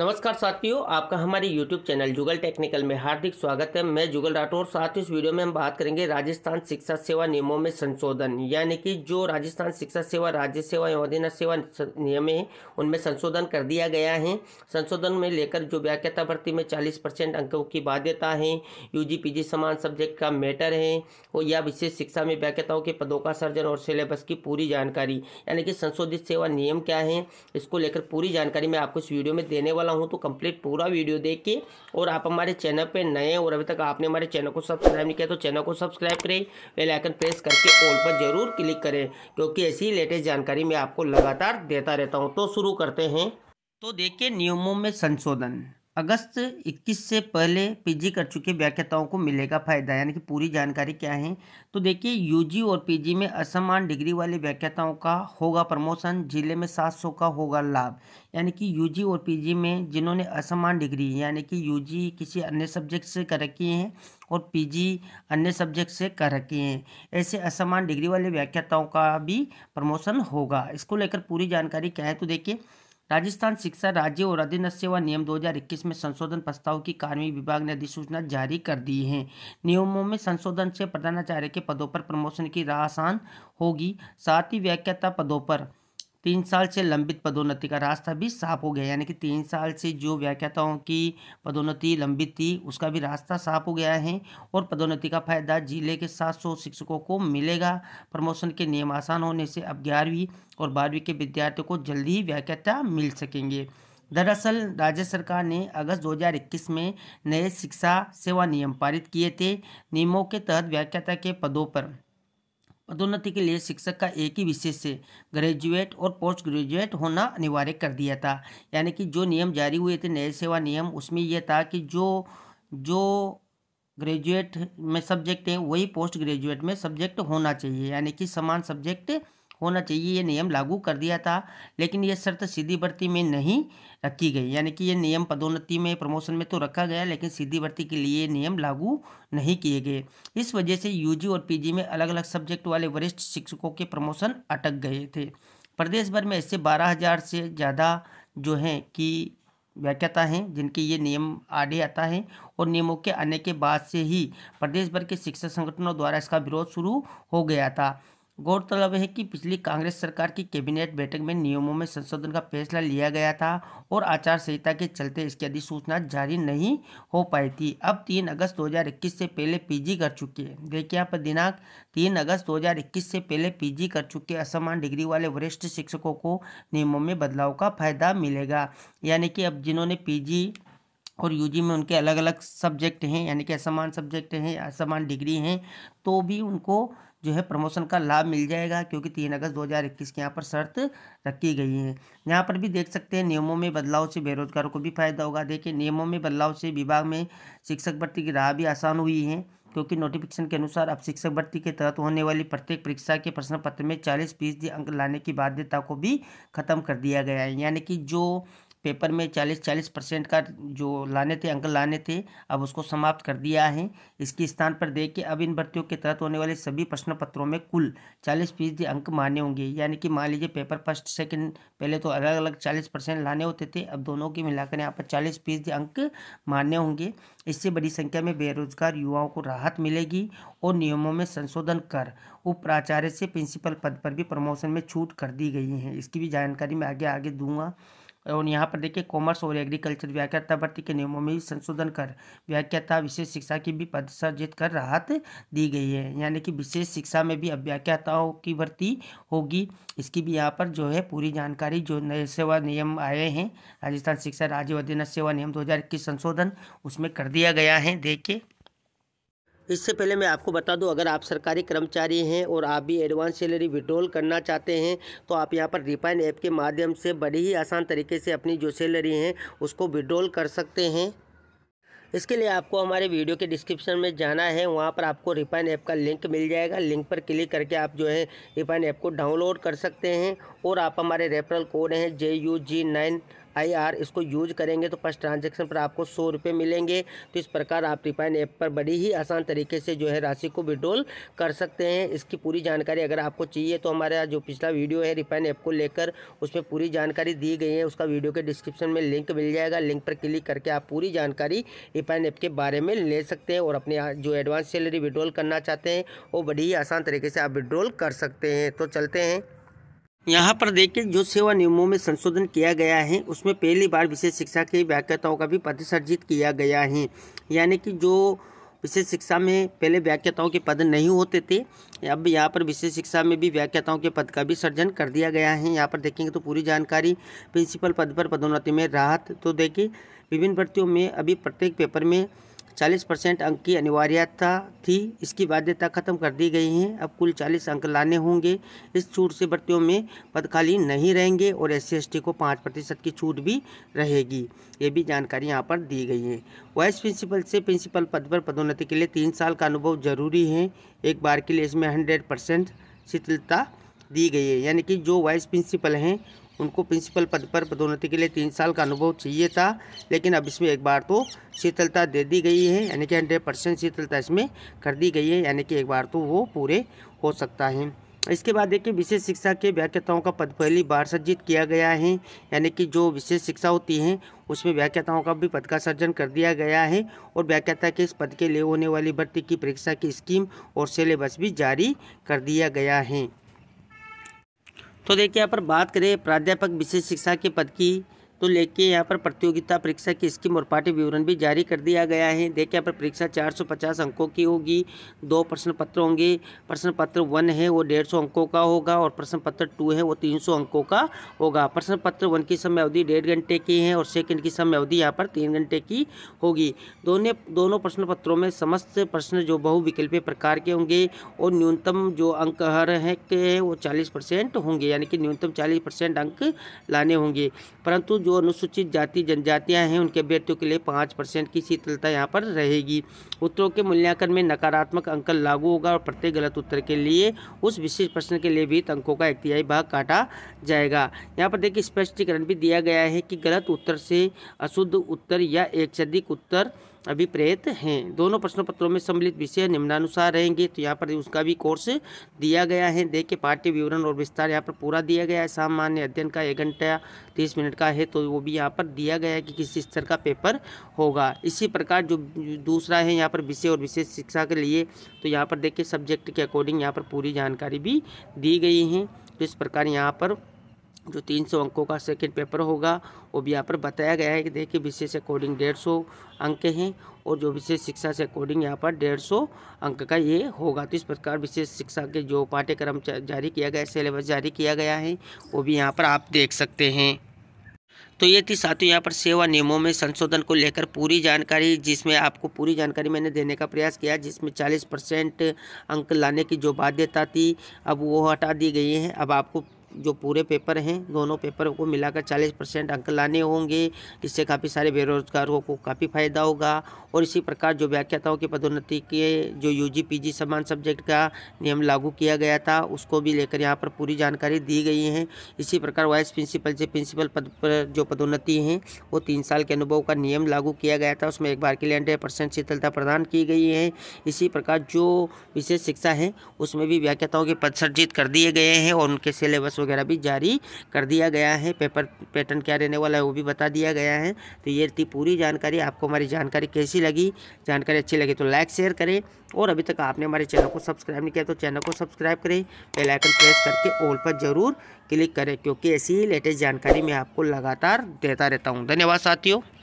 नमस्कार साथियों आपका हमारे YouTube चैनल जुगल टेक्निकल में हार्दिक स्वागत है मैं जुगल राठौर साथ इस वीडियो में हम बात करेंगे राजस्थान शिक्षा सेवा नियमों में संशोधन यानी कि जो राजस्थान शिक्षा सेवा राज्य सेवा एवं अधीन सेवा नियम है उनमें संशोधन कर दिया गया है संशोधन में लेकर जो व्याख्याता भर्ती में चालीस परसेंट अंकों की बाध्यता है यू जी समान सब्जेक्ट का मैटर है और या विशेष शिक्षा में व्याख्याताओं के पदों का सर्जन और सिलेबस की पूरी जानकारी यानी कि संशोधित सेवा नियम क्या है इसको लेकर पूरी जानकारी मैं आपको इस वीडियो में देने वाला वाला हूँ तो कंप्लीट पूरा वीडियो के और आप हमारे चैनल पर नए और अभी तक आपने हमारे चैनल को सब्सक्राइब नहीं किया तो चैनल को सब्सक्राइब करें बेलाइकन प्रेस करके ऑल पर जरूर क्लिक करें क्योंकि ऐसी लेटेस्ट जानकारी मैं आपको लगातार देता रहता हूँ तो शुरू करते हैं तो देखिए नियमों में संशोधन अगस्त 21 से पहले पीजी कर चुके व्याख्याताओं को मिलेगा फायदा यानी कि पूरी जानकारी क्या है तो देखिए यूजी और पीजी में असमान डिग्री वाले व्याख्याताओं का होगा प्रमोशन जिले में 700 का होगा लाभ यानी कि यूजी और पीजी में जिन्होंने असमान डिग्री यानी कि यूजी किसी अन्य सब्जेक्ट से कर रखी हैं और पी अन्य सब्जेक्ट से कर रखे हैं ऐसे असमान डिग्री वाले व्याख्याताओं का भी प्रमोशन होगा इसको लेकर पूरी जानकारी क्या है तो देखिए राजस्थान शिक्षा राज्य और अधीन सेवा नियम 2021 में संशोधन प्रस्ताव की कार्मिक विभाग ने अधिसूचना जारी कर दी है नियमों में संशोधन से प्रधानाचार्य के पदों पर प्रमोशन की राह आसान होगी साथ ही व्याख्याता पदों पर तीन साल से लंबित पदोन्नति का रास्ता भी साफ हो गया यानी कि तीन साल से जो व्याख्याताओं की पदोन्नति लंबित थी उसका भी रास्ता साफ हो गया है और पदोन्नति का फायदा जिले के 700 शिक्षकों को मिलेगा प्रमोशन के नियम आसान होने से अब ग्यारहवीं और बारहवीं के विद्यार्थियों को जल्दी ही व्याख्याता मिल सकेंगे दरअसल राज्य सरकार ने अगस्त 2021 में नए शिक्षा सेवा नियम पारित किए थे नियमों के तहत व्याख्याता के पदों पर पदोन्नति के लिए शिक्षक का एक ही विषय से ग्रेजुएट और पोस्ट ग्रेजुएट होना अनिवार्य कर दिया था यानी कि जो नियम जारी हुए थे नए सेवा नियम उसमें यह था कि जो जो ग्रेजुएट में सब्जेक्ट है वही पोस्ट ग्रेजुएट में सब्जेक्ट होना चाहिए यानी कि समान सब्जेक्ट होना चाहिए ये नियम लागू कर दिया था लेकिन ये शर्त सीधी भर्ती में नहीं रखी गई यानी कि ये नियम पदोन्नति में प्रमोशन में तो रखा गया लेकिन सीधी भर्ती के लिए नियम लागू नहीं किए गए इस वजह से यूजी और पीजी में अलग अलग सब्जेक्ट वाले वरिष्ठ शिक्षकों के प्रमोशन अटक गए थे प्रदेश भर में ऐसे बारह हज़ार से ज़्यादा जो हैं कि व्याख्याता हैं जिनके ये नियम आडे आता है और नियमों के आने के बाद से ही प्रदेश भर के शिक्षा संगठनों द्वारा इसका विरोध शुरू हो गया था गौरतलब है कि पिछली कांग्रेस सरकार की कैबिनेट बैठक में नियमों में संशोधन का फैसला लिया गया था और आचार संहिता के चलते इसकी अधिसूचना जारी नहीं हो पाई थी अब तीन अगस्त 2021 से पहले पीजी कर चुके देखिए यहाँ पर दिनांक तीन अगस्त 2021 से पहले पीजी कर चुके असमान डिग्री वाले वरिष्ठ शिक्षकों को नियमों में बदलाव का फायदा मिलेगा यानी कि अब जिन्होंने पी और यूजी में उनके अलग अलग सब्जेक्ट हैं यानी कि असमान सब्जेक्ट हैं असमान डिग्री हैं तो भी उनको जो है प्रमोशन का लाभ मिल जाएगा क्योंकि तीन अगस्त 2021 के यहाँ पर शर्त रखी गई है यहाँ पर भी देख सकते हैं नियमों में बदलाव से बेरोजगारों को भी फायदा होगा देखिए नियमों में बदलाव से विभाग में शिक्षक भर्ती की राह भी आसान हुई है क्योंकि नोटिफिकेशन के अनुसार अब शिक्षक भर्ती के तहत होने वाली प्रत्येक परीक्षा के प्रश्न पत्र में चालीस फीसदी अंक लाने की बाध्यता को भी खत्म कर दिया गया है यानी कि जो पेपर में चालीस चालीस परसेंट का जो लाने थे अंक लाने थे अब उसको समाप्त कर दिया है इसके स्थान पर देख के अब इन भर्तियों के तहत होने वाले सभी प्रश्न पत्रों में कुल चालीस फीसदी अंक माने होंगे यानी कि मान लीजिए पेपर फर्स्ट सेकंड पहले तो अलग अलग चालीस परसेंट लाने होते थे अब दोनों के मिलाकर यहाँ पर चालीस फीसदी अंक मान्य होंगे इससे बड़ी संख्या में बेरोजगार युवाओं को राहत मिलेगी और नियमों में संशोधन कर उपप्राचार्य से प्रिंसिपल पद पर भी प्रमोशन में छूट कर दी गई है इसकी भी जानकारी मैं आगे आगे दूंगा और यहाँ पर देखिए कॉमर्स और एग्रीकल्चर व्याख्याता भर्ती के नियमों में संशोधन कर व्याख्याता विशेष शिक्षा की भी पद सर्जित कर राहत दी गई है यानी कि विशेष शिक्षा में भी अब व्याख्याताओं की भर्ती होगी इसकी भी यहाँ पर जो है पूरी जानकारी जो नए सेवा नियम आए हैं राजस्थान शिक्षा राज्य अधीन सेवा नियम दो संशोधन उसमें कर दिया गया है देखिए इससे पहले मैं आपको बता दूं अगर आप सरकारी कर्मचारी हैं और आप भी एडवांस सैलरी विड्रॉल करना चाहते हैं तो आप यहाँ पर रिपाइन ऐप के माध्यम से बड़ी ही आसान तरीके से अपनी जो सैलरी है उसको विड्रॉल कर सकते हैं इसके लिए आपको हमारे वीडियो के डिस्क्रिप्शन में जाना है वहाँ पर आपको रिपाइन ऐप का लिंक मिल जाएगा लिंक पर क्लिक करके आप जो है रिपाइन ऐप को डाउनलोड कर सकते हैं और आप हमारे रेफरल कोड हैं J U G nine I R इसको यूज करेंगे तो फर्स्ट ट्रांजेक्शन पर आपको सौ रुपये मिलेंगे तो इस प्रकार आप रिपाइन ऐप पर बड़ी ही आसान तरीके से जो है राशि को विड्रॉल कर सकते हैं इसकी पूरी जानकारी अगर आपको चाहिए तो हमारा जो पिछला वीडियो है रिपाइन ऐप को लेकर उसमें पूरी जानकारी दी गई है उसका वीडियो के डिस्क्रिप्शन में लिंक मिल जाएगा लिंक पर क्लिक करके आप पूरी जानकारी रिपाइन ऐप के बारे में ले सकते हैं और अपने जो एडवांस सैलरी विड्रॉल करना चाहते हैं वो बड़ी ही आसान तरीके से आप विड्रॉल कर सकते हैं तो चलते हैं यहाँ पर देखिए जो सेवा नियमों में संशोधन किया गया है उसमें पहली बार विशेष शिक्षा के व्याख्याताओं का भी सर्जित किया गया है यानी कि जो विशेष शिक्षा में पहले व्याख्याताओं के पद नहीं होते थे अब यहाँ पर विशेष शिक्षा में भी व्याख्याताओं के पद का भी सर्जन कर दिया गया है यहाँ पर देखेंगे तो पूरी जानकारी प्रिंसिपल पद पर पदोन्नति में राहत तो देखिए विभिन्न भर्तियों में अभी प्रत्येक पेपर में 40 परसेंट अंक की अनिवार्यता थी इसकी बाध्यता खत्म कर दी गई है अब कुल 40 अंक लाने होंगे इस छूट से भर्तियों में पद खाली नहीं रहेंगे और एस सी को पाँच प्रतिशत की छूट भी रहेगी ये भी जानकारी यहाँ पर दी गई है वाइस प्रिंसिपल से प्रिंसिपल पद पर पदोन्नति के लिए तीन साल का अनुभव जरूरी है एक बार के लिए इसमें हंड्रेड शिथिलता दी गई है यानी कि जो वाइस प्रिंसिपल हैं उनको प्रिंसिपल पद पर पदोन्नति के लिए तीन साल का अनुभव चाहिए था लेकिन अब इसमें एक बार तो शीतलता दे दी गई है यानी कि हंड्रेड परसेंट शीतलता इसमें कर दी गई है यानी कि एक बार तो वो पूरे हो सकता है इसके बाद देखिए विशेष शिक्षा के व्याख्याताओं का पद पहली बार सज्जित किया गया है यानी कि जो विशेष शिक्षा होती है उसमें व्याख्याताओं का भी पद का सर्जन कर दिया गया है और व्याख्याता के इस पद के लिए होने वाली भर्ती की परीक्षा की स्कीम और सिलेबस भी जारी कर दिया गया है तो देखिए यहाँ पर बात करें प्राध्यापक विशेष शिक्षा के पद की तो लेके यहाँ पर प्रतियोगिता परीक्षा की स्कीम और पाठ्य विवरण भी जारी कर दिया गया है देखिए यहाँ पर परीक्षा 450 अंकों की होगी दो प्रश्न पत्र होंगे प्रश्न पत्र वन है वो डेढ़ अंकों का होगा और प्रश्न पत्र टू है वो तीन अंकों का होगा प्रश्न पत्र वन की समय अवधि डेढ़ घंटे की है और सेकेंड की समय अवधि यहाँ पर तीन घंटे की होगी दोनों दोनों प्रश्न पत्रों में समस्त प्रश्न जो बहुविकल्पीय प्रकार के होंगे और न्यूनतम जो अंक हर है के वो चालीस होंगे यानी कि न्यूनतम चालीस अंक लाने होंगे परंतु जो अनुसूचित जाति जनजातियां हैं उनके अभ्यर्थियों के लिए पाँच परसेंट की शीतलता यहां पर रहेगी उत्तरों के मूल्यांकन में नकारात्मक अंक लागू होगा और प्रत्येक गलत उत्तर के लिए उस विशेष प्रश्न के लिए भी अंकों का इख्तियाई भाग काटा जाएगा यहाँ पर देखिए स्पष्टीकरण भी दिया गया है कि गलत उत्तर से अशुद्ध उत्तर या एक से अधिक उत्तर अभिप्रेत हैं दोनों प्रश्न पत्रों में सम्मिलित विषय निम्नानुसार रहेंगे तो यहाँ पर उसका भी कोर्स दिया गया है के पाठ्य विवरण और विस्तार यहाँ पर पूरा दिया गया है सामान्य अध्ययन का एक घंटा तीस मिनट का है तो वो भी यहाँ पर दिया गया है कि किस स्तर का पेपर होगा इसी प्रकार जो दूसरा है यहाँ पर विषय और विशेष शिक्षा के लिए तो यहाँ पर देख के सब्जेक्ट के अकॉर्डिंग यहाँ पर पूरी जानकारी भी दी गई है तो इस प्रकार यहाँ पर जो 300 अंकों का सेकेंड पेपर होगा वो भी यहाँ पर बताया गया है कि देखिए विशेष अकॉर्डिंग डेढ़ सौ अंक हैं और जो विशेष शिक्षा से अकॉर्डिंग यहाँ पर डेढ़ सौ अंक का ये होगा तो इस प्रकार विशेष शिक्षा के जो पाठ्यक्रम जारी किया गया सिलेबस जारी किया गया है वो भी यहाँ पर आप देख सकते हैं तो ये थी साथियों यहाँ पर सेवा नियमों में संशोधन को लेकर पूरी जानकारी जिसमें आपको पूरी जानकारी मैंने देने का प्रयास किया जिसमें 40 परसेंट अंक लाने की जो बाध्यता थी अब वो हटा दी गई है अब आपको जो पूरे पेपर हैं दोनों पेपर को मिलाकर 40 परसेंट अंक लाने होंगे इससे काफ़ी सारे बेरोजगारों को काफ़ी फ़ायदा होगा और इसी प्रकार जो व्याख्याताओं की पदोन्नति के जो यूजी पीजी समान सब्जेक्ट का नियम लागू किया गया था उसको भी लेकर यहाँ पर पूरी जानकारी दी गई है इसी प्रकार वाइस प्रिंसिपल से प्रिंसिपल पद पर जो पदोन्नति हैं वो तीन साल के अनुभव का नियम लागू किया गया था उसमें एक बार के लिए हंड्रेड परसेंट शीतलता प्रदान की गई है इसी प्रकार जो विशेष शिक्षा है उसमें भी व्याख्याताओं के पद सर्जित कर दिए गए हैं और उनके सिलेबस वगैरह भी जारी कर दिया गया है पेपर पैटर्न क्या रहने वाला है वो भी बता दिया गया है तो ये थी पूरी जानकारी आपको हमारी जानकारी कैसी लगी जानकारी अच्छी लगी तो लाइक शेयर करें और अभी तक आपने हमारे चैनल को सब्सक्राइब नहीं किया तो चैनल को सब्सक्राइब करें बेलाइकन प्रेस करके ऑल पर ज़रूर क्लिक करें क्योंकि ऐसी ही लेटेस्ट जानकारी मैं आपको लगातार देता रहता हूँ धन्यवाद साथियों